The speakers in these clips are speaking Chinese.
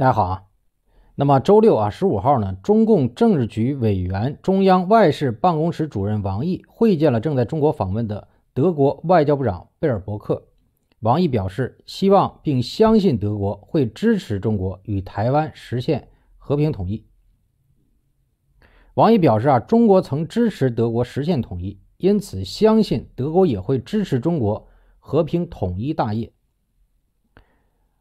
大家好啊，那么周六啊十五号呢，中共政治局委员、中央外事办公室主任王毅会见了正在中国访问的德国外交部长贝尔伯克。王毅表示，希望并相信德国会支持中国与台湾实现和平统一。王毅表示啊，中国曾支持德国实现统一，因此相信德国也会支持中国和平统一大业。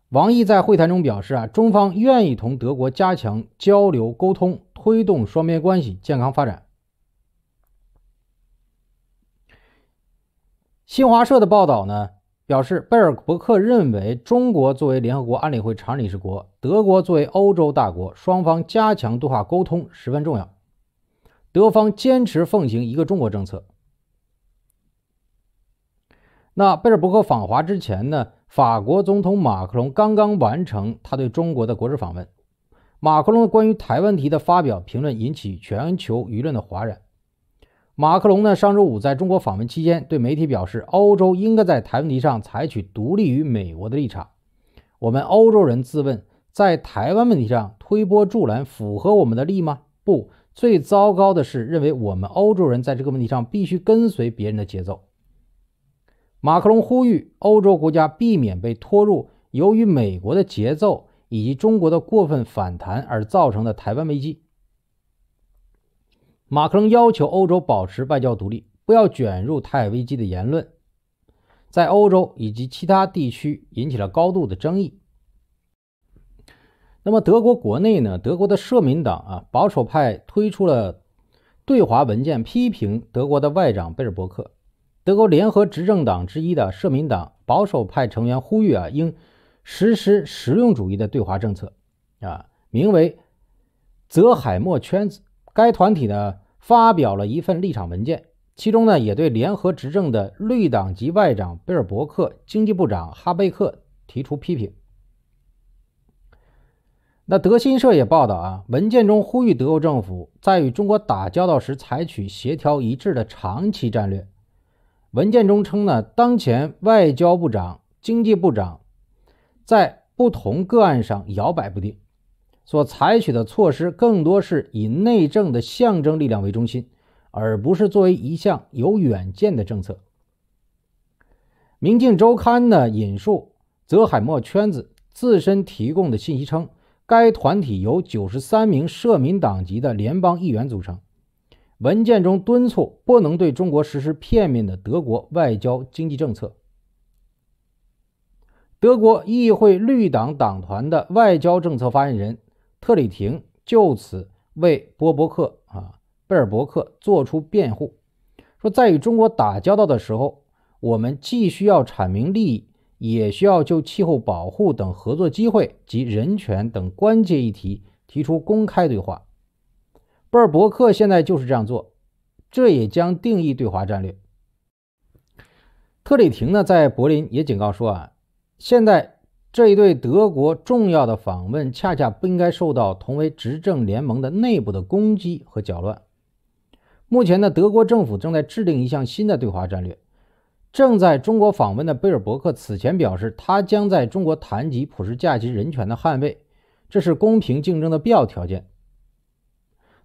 王毅在会谈中表示：“啊，中方愿意同德国加强交流沟通，推动双边关系健康发展。”新华社的报道呢，表示贝尔伯克认为，中国作为联合国安理会常理事国，德国作为欧洲大国，双方加强对话沟通十分重要。德方坚持奉行一个中国政策。那贝尔伯克访华之前呢？法国总统马克龙刚刚完成他对中国的国事访问。马克龙关于台问题的发表评论引起全球舆论的哗然。马克龙呢，上周五在中国访问期间，对媒体表示，欧洲应该在台问题上采取独立于美国的立场。我们欧洲人自问，在台湾问题上推波助澜符合我们的利吗？不，最糟糕的是认为我们欧洲人在这个问题上必须跟随别人的节奏。马克龙呼吁欧洲国家避免被拖入由于美国的节奏以及中国的过分反弹而造成的台湾危机。马克龙要求欧洲保持外交独立，不要卷入台海危机的言论，在欧洲以及其他地区引起了高度的争议。那么德国国内呢？德国的社民党啊保守派推出了对华文件，批评德国的外长贝尔伯克。德国联合执政党之一的社民党保守派成员呼吁啊，应实施实用主义的对华政策啊，名为“泽海默圈子”。该团体呢发表了一份立场文件，其中呢也对联合执政的绿党及外长贝尔伯克、经济部长哈贝克提出批评。那德新社也报道啊，文件中呼吁德国政府在与中国打交道时采取协调一致的长期战略。文件中称呢，当前外交部长、经济部长在不同个案上摇摆不定，所采取的措施更多是以内政的象征力量为中心，而不是作为一项有远见的政策。《明镜周刊》呢引述泽海默圈子自身提供的信息称，该团体由九十三名社民党籍的联邦议员组成。文件中敦促不能对中国实施片面的德国外交经济政策。德国议会绿党党团的外交政策发言人特里廷就此为波伯克啊贝尔伯克作出辩护，说在与中国打交道的时候，我们既需要阐明利益，也需要就气候保护等合作机会及人权等关键议题提出公开对话。贝尔伯克现在就是这样做，这也将定义对华战略。特里廷呢，在柏林也警告说啊，现在这一对德国重要的访问，恰恰不应该受到同为执政联盟的内部的攻击和搅乱。目前呢，德国政府正在制定一项新的对华战略。正在中国访问的贝尔伯克此前表示，他将在中国谈及普世价值、人权的捍卫，这是公平竞争的必要条件。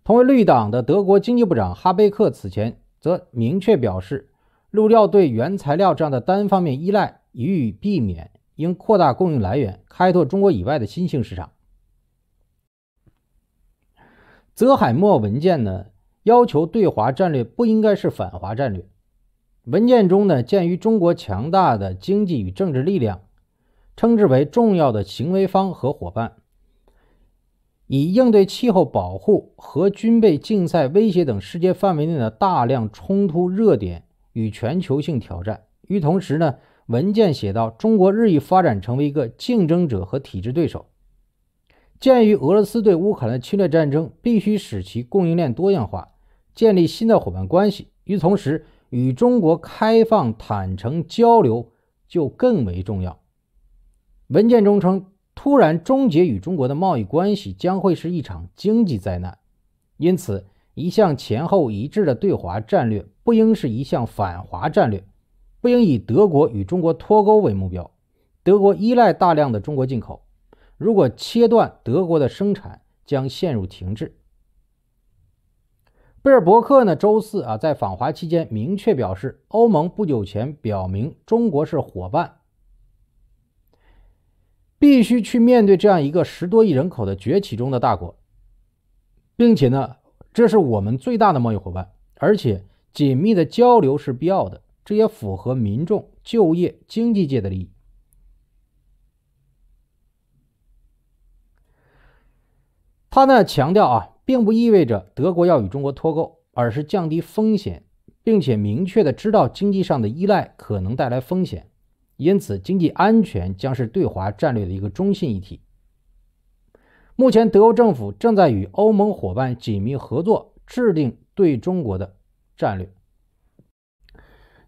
同为绿党的德国经济部长哈贝克此前则明确表示，陆料对原材料这样的单方面依赖予以避免，应扩大供应来源，开拓中国以外的新兴市场。泽海默文件呢要求对华战略不应该是反华战略。文件中呢，鉴于中国强大的经济与政治力量，称之为重要的行为方和伙伴。以应对气候保护和军备竞赛威胁等世界范围内的大量冲突热点与全球性挑战。与此同时呢，文件写道：“中国日益发展成为一个竞争者和体制对手。鉴于俄罗斯对乌克兰侵略战争，必须使其供应链多样化，建立新的伙伴关系。与此同时，与中国开放坦诚交流就更为重要。”文件中称。突然终结与中国的贸易关系将会是一场经济灾难，因此，一项前后一致的对华战略不应是一项反华战略，不应以德国与中国脱钩为目标。德国依赖大量的中国进口，如果切断德国的生产，将陷入停滞。贝尔伯克呢？周四啊，在访华期间明确表示，欧盟不久前表明中国是伙伴。必须去面对这样一个十多亿人口的崛起中的大国，并且呢，这是我们最大的贸易伙伴，而且紧密的交流是必要的，这也符合民众、就业、经济界的利益。他呢强调啊，并不意味着德国要与中国脱钩，而是降低风险，并且明确的知道经济上的依赖可能带来风险。因此，经济安全将是对华战略的一个中心议题。目前，德欧政府正在与欧盟伙伴紧密合作，制定对中国的战略。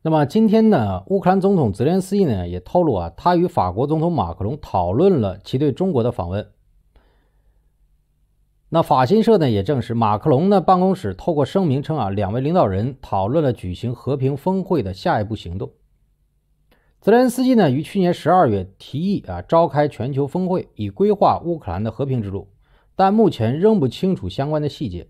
那么，今天呢？乌克兰总统泽连斯基呢也透露啊，他与法国总统马克龙讨论了其对中国的访问。那法新社呢也证实，马克龙呢办公室透过声明称啊，两位领导人讨论了举行和平峰会的下一步行动。泽连斯基呢，于去年十二月提议啊召开全球峰会，以规划乌克兰的和平之路，但目前仍不清楚相关的细节。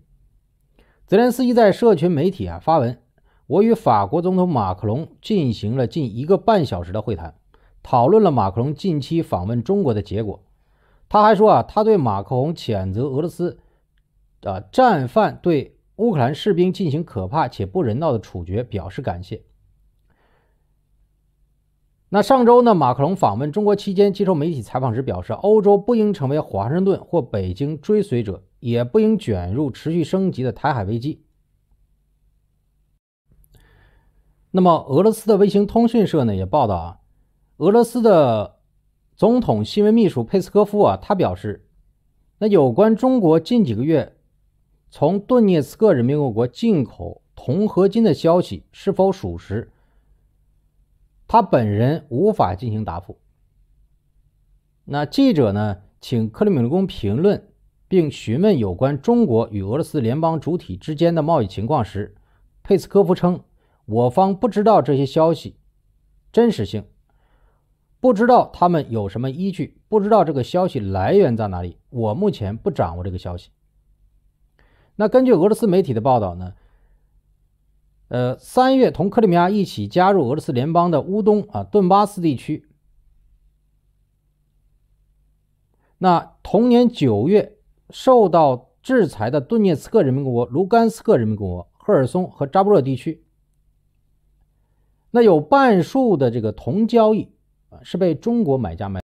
泽连斯基在社群媒体啊发文，我与法国总统马克龙进行了近一个半小时的会谈，讨论了马克龙近期访问中国的结果。他还说啊，他对马克龙谴责俄罗斯啊战犯对乌克兰士兵进行可怕且不人道的处决表示感谢。那上周呢，马克龙访问中国期间接受媒体采访时表示，欧洲不应成为华盛顿或北京追随者，也不应卷入持续升级的台海危机。那么，俄罗斯的卫星通讯社呢也报道啊，俄罗斯的总统新闻秘书佩斯科夫啊，他表示，那有关中国近几个月从顿涅茨克人民共和国进口铜合金的消息是否属实？他本人无法进行答复。那记者呢？请克里米日宫评论并询问有关中国与俄罗斯联邦主体之间的贸易情况时，佩斯科夫称：“我方不知道这些消息真实性，不知道他们有什么依据，不知道这个消息来源在哪里。我目前不掌握这个消息。”那根据俄罗斯媒体的报道呢？呃，三月同克里米亚一起加入俄罗斯联邦的乌东啊顿巴斯地区，那同年九月受到制裁的顿涅茨克人民共和国、卢甘斯克人民共和国、赫尔松和扎波勒地区，那有半数的这个铜交易啊是被中国买家买。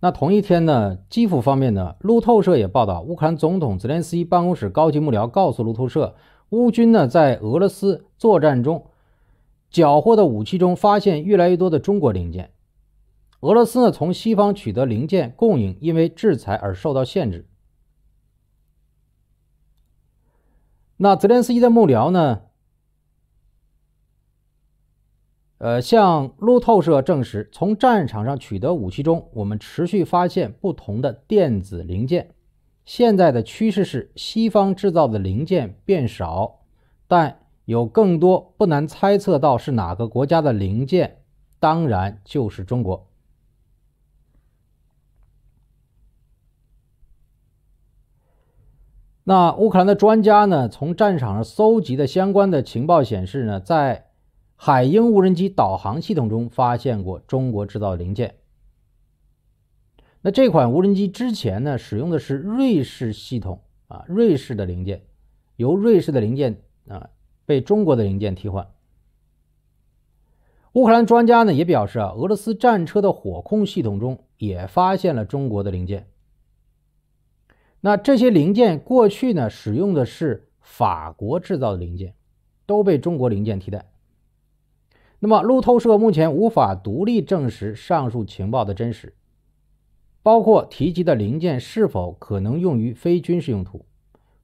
那同一天呢，基辅方面呢，路透社也报道，乌克兰总统泽连斯基办公室高级幕僚告诉路透社。乌军呢，在俄罗斯作战中缴获的武器中发现越来越多的中国零件。俄罗斯呢，从西方取得零件供应因为制裁而受到限制。那泽连斯基的幕僚呢，呃，向路透社证实，从战场上取得武器中，我们持续发现不同的电子零件。现在的趋势是西方制造的零件变少，但有更多不难猜测到是哪个国家的零件，当然就是中国。那乌克兰的专家呢，从战场上搜集的相关的情报显示呢，在海鹰无人机导航系统中发现过中国制造零件。那这款无人机之前呢，使用的是瑞士系统啊，瑞士的零件，由瑞士的零件啊被中国的零件替换。乌克兰专家呢也表示啊，俄罗斯战车的火控系统中也发现了中国的零件。那这些零件过去呢，使用的是法国制造的零件，都被中国零件替代。那么路透社目前无法独立证实上述情报的真实。包括提及的零件是否可能用于非军事用途，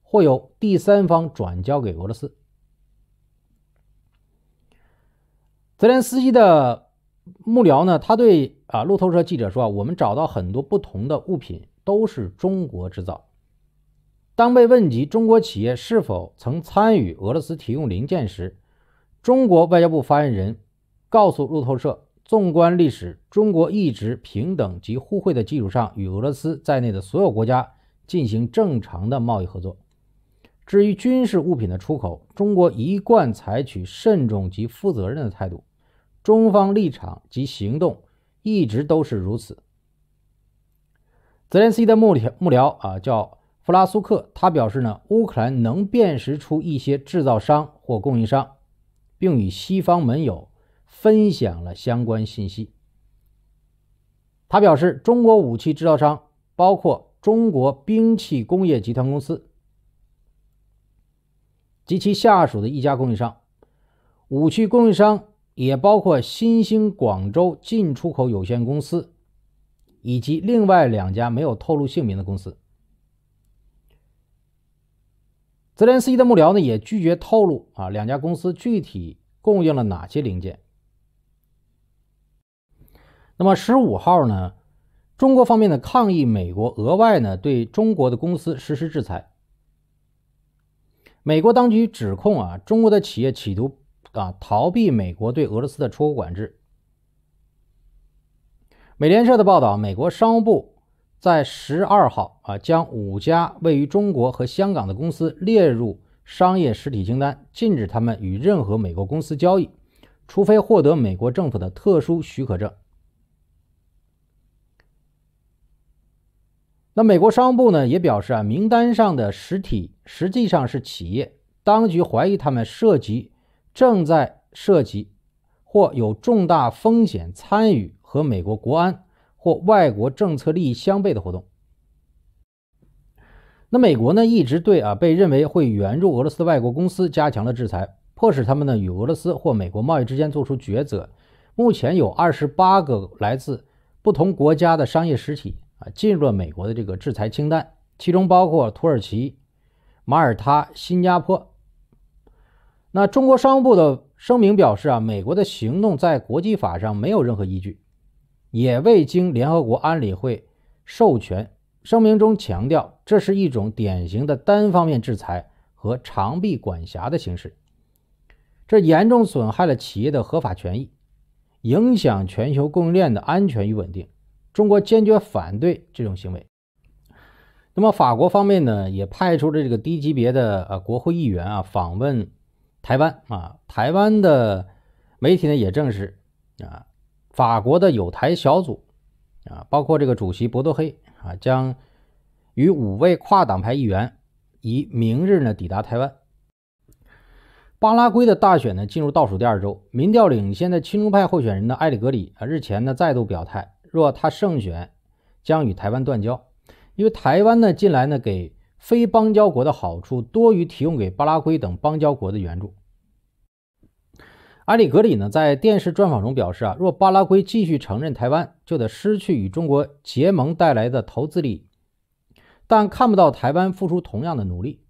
或由第三方转交给俄罗斯？泽连斯基的幕僚呢？他对啊路透社记者说：“我们找到很多不同的物品，都是中国制造。”当被问及中国企业是否曾参与俄罗斯提供零件时，中国外交部发言人告诉路透社。纵观历史，中国一直平等及互惠的基础上与俄罗斯在内的所有国家进行正常的贸易合作。至于军事物品的出口，中国一贯采取慎重及负责任的态度，中方立场及行动一直都是如此。泽连斯基的幕僚幕僚啊叫弗拉苏克，他表示呢，乌克兰能辨识出一些制造商或供应商，并与西方盟友。分享了相关信息。他表示，中国武器制造商包括中国兵器工业集团公司及其下属的一家供应商，武器供应商也包括新兴广州进出口有限公司以及另外两家没有透露姓名的公司。泽连斯基的幕僚呢也拒绝透露啊两家公司具体供应了哪些零件。那么十五号呢？中国方面呢抗议美国额外呢对中国的公司实施制裁。美国当局指控啊，中国的企业企图啊逃避美国对俄罗斯的出口管制。美联社的报道，美国商务部在十二号啊将五家位于中国和香港的公司列入商业实体清单，禁止他们与任何美国公司交易，除非获得美国政府的特殊许可证。那美国商务部呢也表示啊，名单上的实体实际上是企业，当局怀疑他们涉及、正在涉及或有重大风险参与和美国国安或外国政策利益相悖的活动。那美国呢一直对啊被认为会援助俄罗斯的外国公司加强了制裁，迫使他们呢与俄罗斯或美国贸易之间做出抉择。目前有二十八个来自不同国家的商业实体。啊，进入了美国的这个制裁清单，其中包括土耳其、马耳他、新加坡。那中国商务部的声明表示啊，美国的行动在国际法上没有任何依据，也未经联合国安理会授权。声明中强调，这是一种典型的单方面制裁和长臂管辖的形式，这严重损害了企业的合法权益，影响全球供应链的安全与稳定。中国坚决反对这种行为。那么法国方面呢，也派出了这个低级别的啊国会议员啊访问台湾啊。台湾的媒体呢也证实啊，法国的友台小组啊，包括这个主席博多黑啊，将与五位跨党派议员，于明日呢抵达台湾。巴拉圭的大选呢进入倒数第二周，民调领先的亲中派候选人的埃里格里啊日前呢再度表态。若他胜选，将与台湾断交，因为台湾呢近来呢给非邦交国的好处多于提供给巴拉圭等邦交国的援助。阿里格里呢在电视专访中表示啊，若巴拉圭继续承认台湾，就得失去与中国结盟带来的投资利益，但看不到台湾付出同样的努力。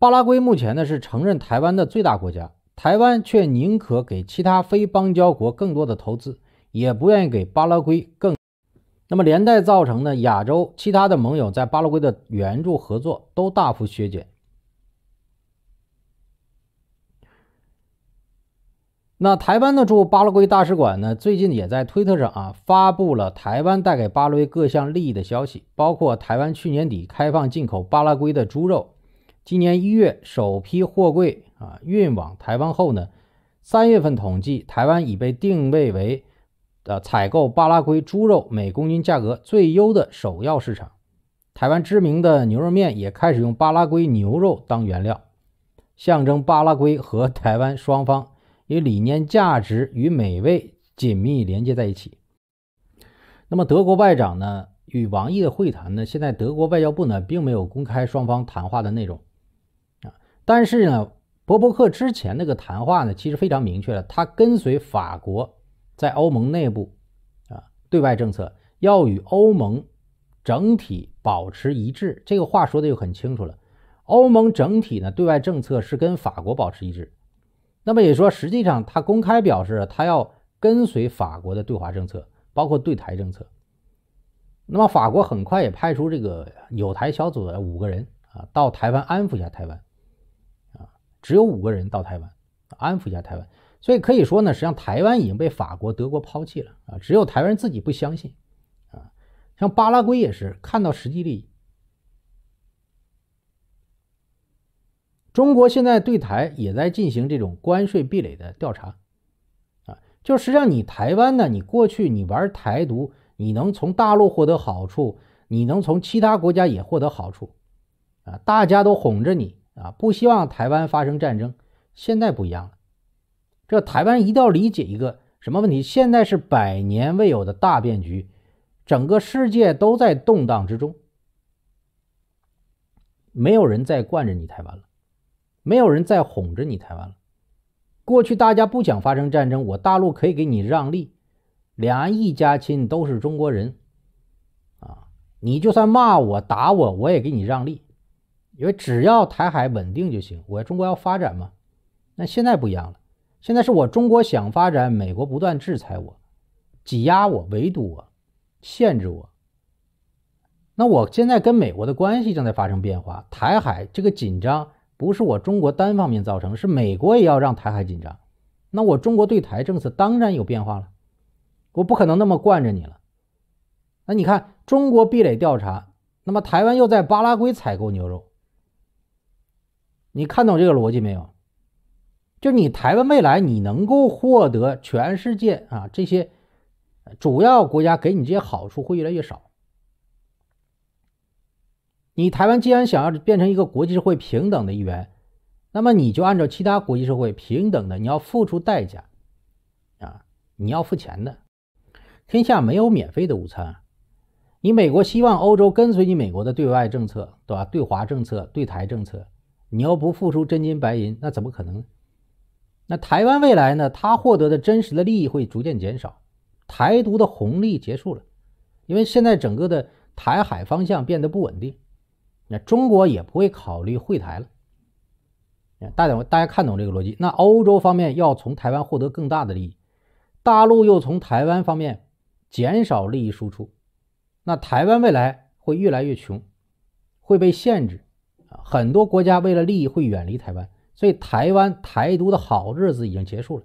巴拉圭目前呢是承认台湾的最大国家，台湾却宁可给其他非邦交国更多的投资。也不愿意给巴拉圭更，那么连带造成呢亚洲其他的盟友在巴拉圭的援助合作都大幅削减。那台湾的驻巴拉圭大使馆呢，最近也在推特上啊发布了台湾带给巴拉圭各项利益的消息，包括台湾去年底开放进口巴拉圭的猪肉，今年一月首批货柜啊运往台湾后呢，三月份统计，台湾已被定位为。的采购巴拉圭猪肉每公斤价格最优的首要市场，台湾知名的牛肉面也开始用巴拉圭牛肉当原料，象征巴拉圭和台湾双方以理念、价值与美味紧密连接在一起。那么德国外长呢与王毅的会谈呢？现在德国外交部呢并没有公开双方谈话的内容啊，但是呢，伯克之前那个谈话呢其实非常明确了，他跟随法国。在欧盟内部，啊，对外政策要与欧盟整体保持一致，这个话说的就很清楚了。欧盟整体呢，对外政策是跟法国保持一致。那么也说，实际上他公开表示，他要跟随法国的对华政策，包括对台政策。那么法国很快也派出这个友台小组的五个人啊，到台湾安抚一下台湾。啊，只有五个人到台湾安抚一下台湾。所以可以说呢，实际上台湾已经被法国、德国抛弃了啊，只有台湾人自己不相信。啊，像巴拉圭也是看到实际利益。中国现在对台也在进行这种关税壁垒的调查，啊，就实际上你台湾呢，你过去你玩台独，你能从大陆获得好处，你能从其他国家也获得好处，啊，大家都哄着你啊，不希望台湾发生战争。现在不一样了。这台湾一定要理解一个什么问题？现在是百年未有的大变局，整个世界都在动荡之中，没有人再惯着你台湾了，没有人再哄着你台湾了。过去大家不想发生战争，我大陆可以给你让利，两岸一家亲，都是中国人，啊，你就算骂我打我，我也给你让利，因为只要台海稳定就行，我中国要发展嘛。那现在不一样了。现在是我中国想发展，美国不断制裁我、挤压我、围堵我、限制我。那我现在跟美国的关系正在发生变化，台海这个紧张不是我中国单方面造成，是美国也要让台海紧张。那我中国对台政策当然有变化了，我不可能那么惯着你了。那你看，中国壁垒调查，那么台湾又在巴拉圭采购牛肉，你看懂这个逻辑没有？就你台湾未来，你能够获得全世界啊这些主要国家给你这些好处会越来越少。你台湾既然想要变成一个国际社会平等的一员，那么你就按照其他国际社会平等的，你要付出代价啊，你要付钱的。天下没有免费的午餐。你美国希望欧洲跟随你美国的对外政策，对吧？对华政策、对台政策，你要不付出真金白银，那怎么可能那台湾未来呢？它获得的真实的利益会逐渐减少，台独的红利结束了，因为现在整个的台海方向变得不稳定，那中国也不会考虑会台了。大家大家看懂这个逻辑。那欧洲方面要从台湾获得更大的利益，大陆又从台湾方面减少利益输出，那台湾未来会越来越穷，会被限制，啊，很多国家为了利益会远离台湾。所以，台湾台独的好日子已经结束了。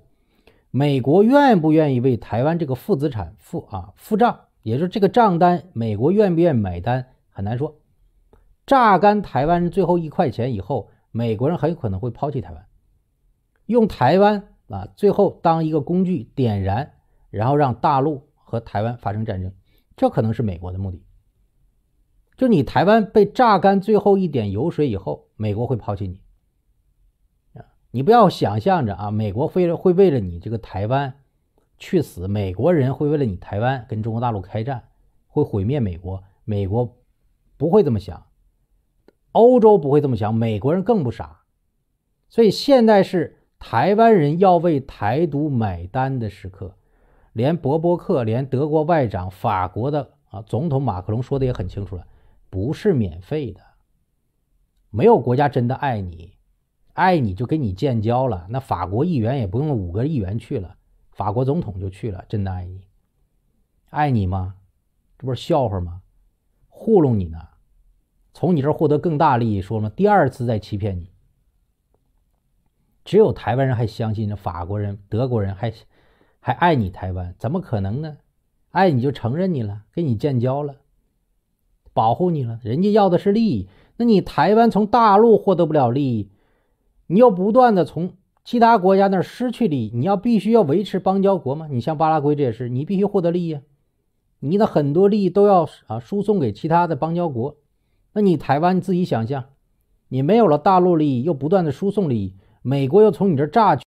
美国愿不愿意为台湾这个负资产付啊付账，也就是这个账单，美国愿不愿意买单很难说。榨干台湾最后一块钱以后，美国人很有可能会抛弃台湾，用台湾啊最后当一个工具点燃，然后让大陆和台湾发生战争，这可能是美国的目的。就你台湾被榨干最后一点油水以后，美国会抛弃你。你不要想象着啊，美国会会为了你这个台湾去死，美国人会为了你台湾跟中国大陆开战，会毁灭美国。美国不会这么想，欧洲不会这么想，美国人更不傻。所以现在是台湾人要为台独买单的时刻，连伯伯克，连德国外长，法国的啊总统马克龙说的也很清楚了，不是免费的，没有国家真的爱你。爱你就跟你建交了，那法国议员也不用五个议员去了，法国总统就去了，真的爱你，爱你吗？这不是笑话吗？糊弄你呢，从你这获得更大利益，说嘛，第二次在欺骗你。只有台湾人还相信着法国人、德国人还还爱你台湾，怎么可能呢？爱你就承认你了，跟你建交了，保护你了，人家要的是利益，那你台湾从大陆获得不了利益。你要不断的从其他国家那儿失去利益，你要必须要维持邦交国嘛。你像巴拉圭这些事，你必须获得利益，你的很多利益都要啊输送给其他的邦交国。那你台湾你自己想象，你没有了大陆利益，又不断的输送利益，美国又从你这榨取，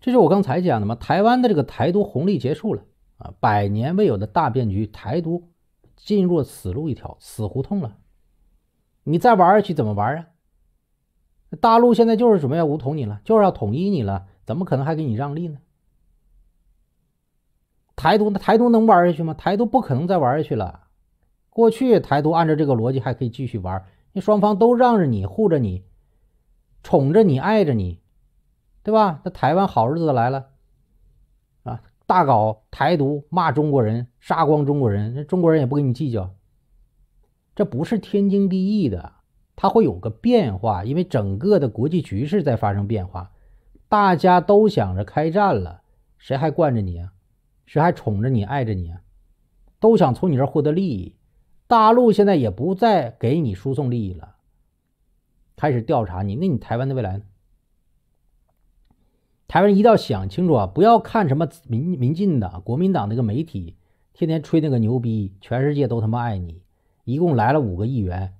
这是我刚才讲的嘛。台湾的这个台独红利结束了啊，百年未有的大变局，台独进入死路一条、死胡同了。你再玩下去怎么玩啊？大陆现在就是准备要武统你了，就是要统一你了，怎么可能还给你让利呢？台独，台独能玩下去吗？台独不可能再玩下去了。过去台独按照这个逻辑还可以继续玩，那双方都让着你，护着你，宠着你，爱着你，对吧？那台湾好日子来了啊！大搞台独，骂中国人，杀光中国人，那中国人也不跟你计较，这不是天经地义的。它会有个变化，因为整个的国际局势在发生变化，大家都想着开战了，谁还惯着你啊？谁还宠着你、爱着你啊？都想从你这儿获得利益。大陆现在也不再给你输送利益了，开始调查你。那你台湾的未来，台湾一定要想清楚啊！不要看什么民民进党、国民党那个媒体天天吹那个牛逼，全世界都他妈爱你，一共来了五个议员。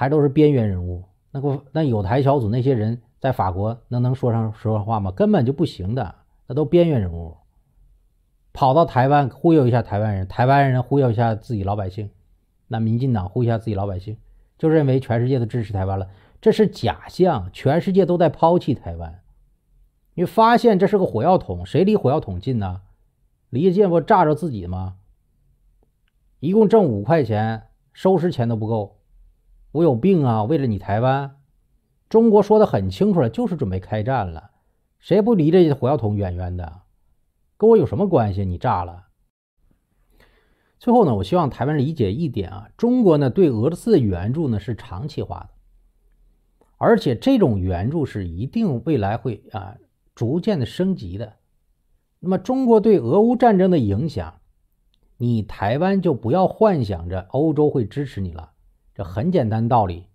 还都是边缘人物，那个那有台小组那些人在法国那能说上说话吗？根本就不行的，那都边缘人物，跑到台湾忽悠一下台湾人，台湾人忽悠一下自己老百姓，那民进党忽悠一下自己老百姓，就认为全世界都支持台湾了，这是假象，全世界都在抛弃台湾，你发现这是个火药桶，谁离火药桶近呢？离得近不炸着自己吗？一共挣五块钱，收尸钱都不够。我有病啊！为了你台湾，中国说的很清楚了，就是准备开战了，谁不离这火药桶远远的？跟我有什么关系？你炸了！最后呢，我希望台湾理解一点啊，中国呢对俄罗斯的援助呢是长期化的，而且这种援助是一定未来会啊逐渐的升级的。那么中国对俄乌战争的影响，你台湾就不要幻想着欧洲会支持你了。这很简单道理，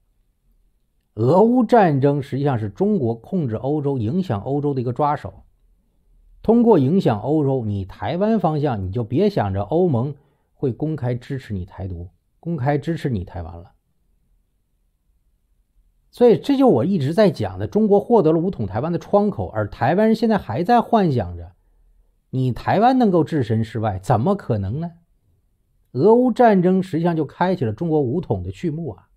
俄乌战争实际上是中国控制欧洲、影响欧洲的一个抓手。通过影响欧洲，你台湾方向你就别想着欧盟会公开支持你台独、公开支持你台湾了。所以，这就我一直在讲的，中国获得了五统台湾的窗口，而台湾人现在还在幻想着你台湾能够置身事外，怎么可能呢？俄乌战争实际上就开启了中国武统的序幕啊！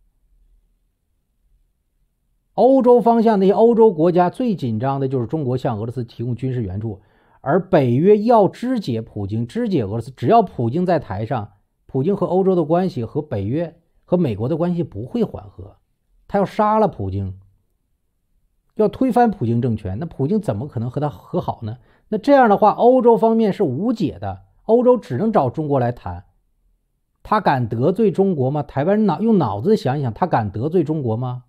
欧洲方向那些欧洲国家最紧张的就是中国向俄罗斯提供军事援助，而北约要肢解普京、肢解俄罗斯。只要普京在台上，普京和欧洲的关系、和北约、和美国的关系不会缓和。他要杀了普京，要推翻普京政权，那普京怎么可能和他和好呢？那这样的话，欧洲方面是无解的，欧洲只能找中国来谈。他敢得罪中国吗？台湾脑用脑子想一想，他敢得罪中国吗？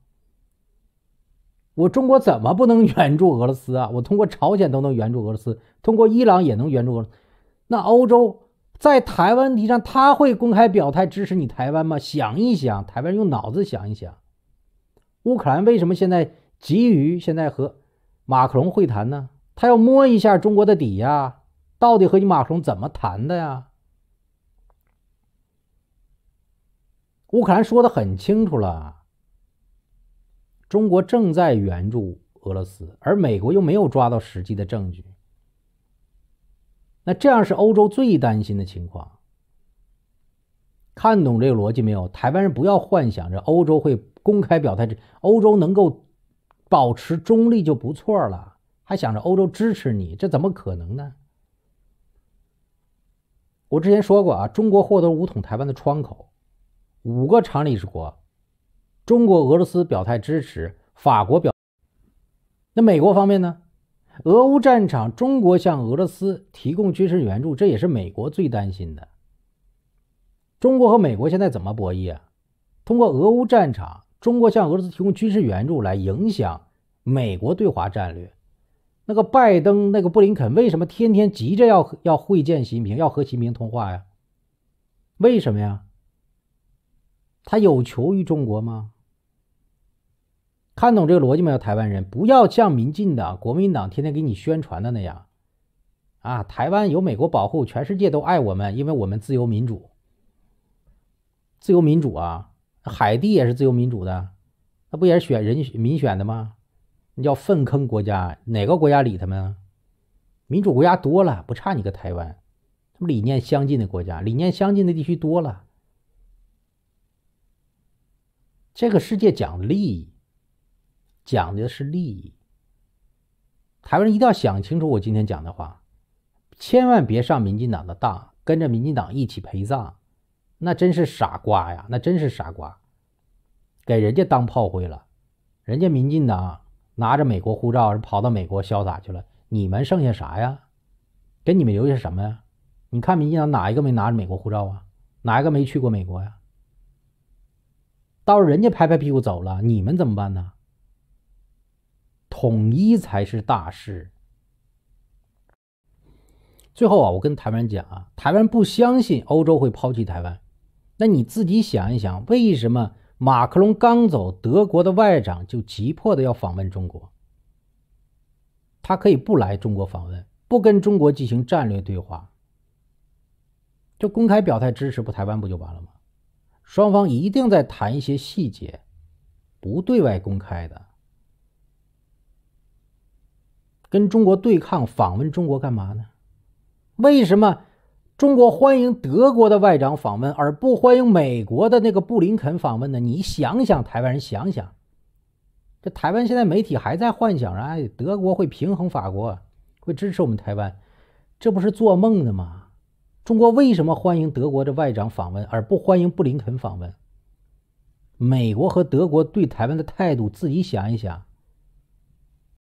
我中国怎么不能援助俄罗斯啊？我通过朝鲜都能援助俄罗斯，通过伊朗也能援助俄。罗那欧洲在台湾问题上，他会公开表态支持你台湾吗？想一想，台湾人用脑子想一想，乌克兰为什么现在急于现在和马克龙会谈呢？他要摸一下中国的底呀，到底和你马克龙怎么谈的呀？乌克兰说的很清楚了，中国正在援助俄罗斯，而美国又没有抓到实际的证据，那这样是欧洲最担心的情况。看懂这个逻辑没有？台湾人不要幻想着欧洲会公开表态，这欧洲能够保持中立就不错了，还想着欧洲支持你，这怎么可能呢？我之前说过啊，中国获得五统台湾的窗口。五个常理之国，中国、俄罗斯表态支持，法国表。那美国方面呢？俄乌战场，中国向俄罗斯提供军事援助，这也是美国最担心的。中国和美国现在怎么博弈啊？通过俄乌战场，中国向俄罗斯提供军事援助来影响美国对华战略。那个拜登、那个布林肯为什么天天急着要要会见习近平，要和习近平通话呀？为什么呀？他有求于中国吗？看懂这个逻辑没有？台湾人不要像民进党、国民党天天给你宣传的那样啊！台湾有美国保护，全世界都爱我们，因为我们自由民主。自由民主啊，海地也是自由民主的，那不也是选人民选的吗？那叫粪坑国家，哪个国家理他们？民主国家多了，不差你个台湾。他们理念相近的国家、理念相近的地区多了。这个世界讲利益，讲的是利益。台湾人一定要想清楚我今天讲的话，千万别上民进党的当，跟着民进党一起陪葬，那真是傻瓜呀，那真是傻瓜，给人家当炮灰了。人家民进党拿着美国护照跑到美国潇洒去了，你们剩下啥呀？给你们留下什么呀？你看民进党哪一个没拿着美国护照啊？哪一个没去过美国呀？到时候人家拍拍屁股走了，你们怎么办呢？统一才是大事。最后啊，我跟台湾人讲啊，台湾不相信欧洲会抛弃台湾。那你自己想一想，为什么马克龙刚走，德国的外长就急迫的要访问中国？他可以不来中国访问，不跟中国进行战略对话，就公开表态支持不台湾，不就完了吗？双方一定在谈一些细节，不对外公开的。跟中国对抗，访问中国干嘛呢？为什么中国欢迎德国的外长访问，而不欢迎美国的那个布林肯访问呢？你想想，台湾人想想，这台湾现在媒体还在幻想，着，哎，德国会平衡法国，会支持我们台湾，这不是做梦的吗？中国为什么欢迎德国的外长访问而不欢迎布林肯访问？美国和德国对台湾的态度，自己想一想。